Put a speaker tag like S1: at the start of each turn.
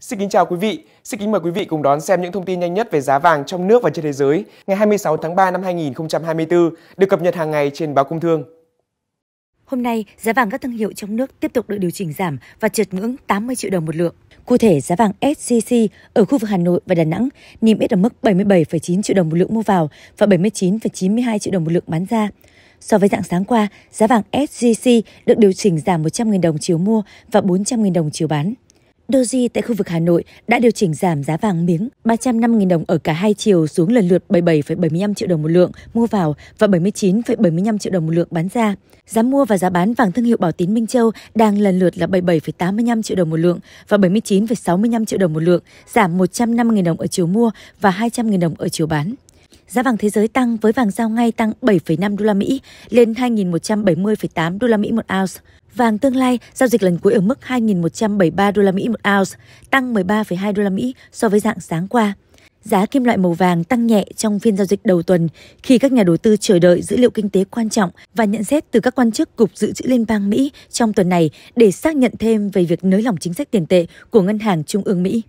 S1: Xin kính chào quý vị, xin kính mời quý vị cùng đón xem những thông tin nhanh nhất về giá vàng trong nước và trên thế giới ngày 26 tháng 3 năm 2024 được cập nhật hàng ngày trên báo Công Thương.
S2: Hôm nay, giá vàng các thương hiệu trong nước tiếp tục được điều chỉnh giảm và trượt ngưỡng 80 triệu đồng một lượng. Cụ thể, giá vàng SJC ở khu vực Hà Nội và Đà Nẵng niêm yết ở mức 77,9 triệu đồng một lượng mua vào và 79,92 triệu đồng một lượng bán ra. So với dạng sáng qua, giá vàng SJC được điều chỉnh giảm 100.000 đồng chiều mua và 400.000 đồng chiều bán. Doji tại khu vực Hà Nội đã điều chỉnh giảm giá vàng miếng 350.000 đồng ở cả hai chiều xuống lần lượt 77,75 triệu đồng một lượng mua vào và 79,75 triệu đồng một lượng bán ra. Giá mua và giá bán vàng thương hiệu Bảo Tín Minh Châu đang lần lượt là 77,85 triệu đồng một lượng và 79,65 triệu đồng một lượng, giảm 150.000 đồng ở chiều mua và 200.000 đồng ở chiều bán. Giá vàng thế giới tăng với vàng giao ngay tăng 7,5 đô la Mỹ lên 2.170,8 đô la Mỹ một ounce. Vàng tương lai giao dịch lần cuối ở mức 2.173 đô la Mỹ một ounce, tăng 13,2 đô la Mỹ so với dạng sáng qua. Giá kim loại màu vàng tăng nhẹ trong phiên giao dịch đầu tuần khi các nhà đầu tư chờ đợi dữ liệu kinh tế quan trọng và nhận xét từ các quan chức Cục Dự trữ Liên bang Mỹ trong tuần này để xác nhận thêm về việc nới lỏng chính sách tiền tệ của Ngân hàng Trung ương Mỹ.